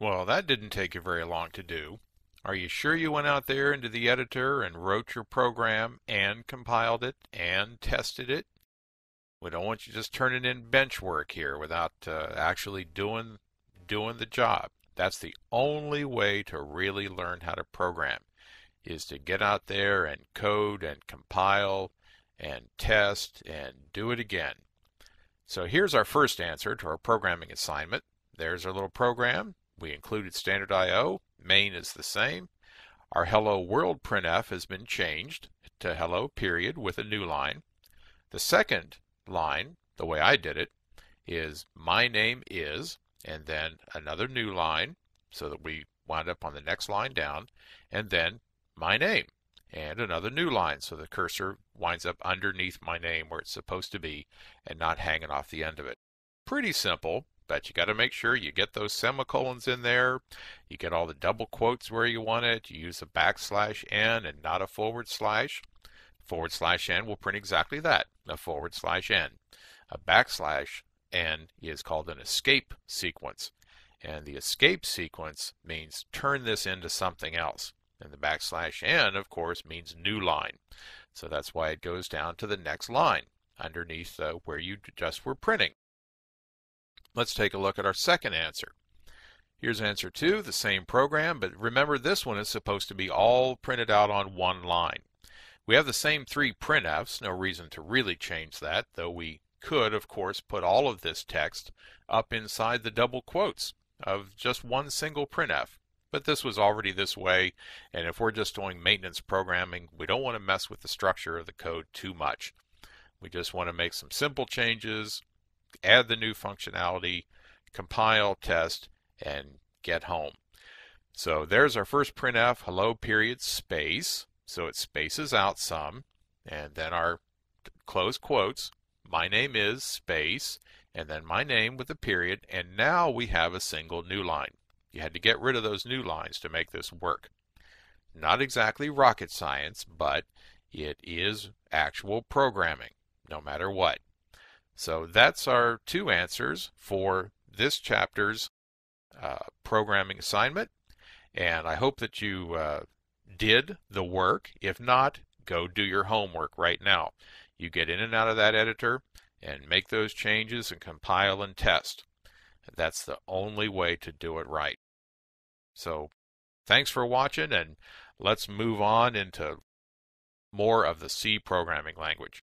Well, that didn't take you very long to do. Are you sure you went out there into the editor and wrote your program and compiled it and tested it? We don't want you just turning in bench work here without uh, actually doing doing the job. That's the only way to really learn how to program is to get out there and code and compile and test and do it again. So here's our first answer to our programming assignment. There's our little program. We included standard I.O. Main is the same. Our hello world printf has been changed to hello period with a new line. The second line, the way I did it, is my name is, and then another new line so that we wind up on the next line down, and then my name and another new line. So the cursor winds up underneath my name where it's supposed to be and not hanging off the end of it. Pretty simple but you got to make sure you get those semicolons in there. You get all the double quotes where you want it. You use a backslash n and not a forward slash. Forward slash n will print exactly that, a forward slash n. A backslash n is called an escape sequence. And the escape sequence means turn this into something else. And the backslash n, of course, means new line. So that's why it goes down to the next line underneath uh, where you just were printing. Let's take a look at our second answer. Here's answer two, the same program, but remember this one is supposed to be all printed out on one line. We have the same three printfs, no reason to really change that, though we could, of course, put all of this text up inside the double quotes of just one single printf. But this was already this way, and if we're just doing maintenance programming, we don't want to mess with the structure of the code too much. We just want to make some simple changes, add the new functionality, compile, test, and get home. So there's our first printf, hello period space. So it spaces out some. And then our close quotes, my name is space, and then my name with a period. And now we have a single new line. You had to get rid of those new lines to make this work. Not exactly rocket science, but it is actual programming, no matter what. So that's our two answers for this chapter's uh, programming assignment. And I hope that you uh, did the work. If not, go do your homework right now. You get in and out of that editor and make those changes and compile and test. That's the only way to do it right. So thanks for watching and let's move on into more of the C programming language.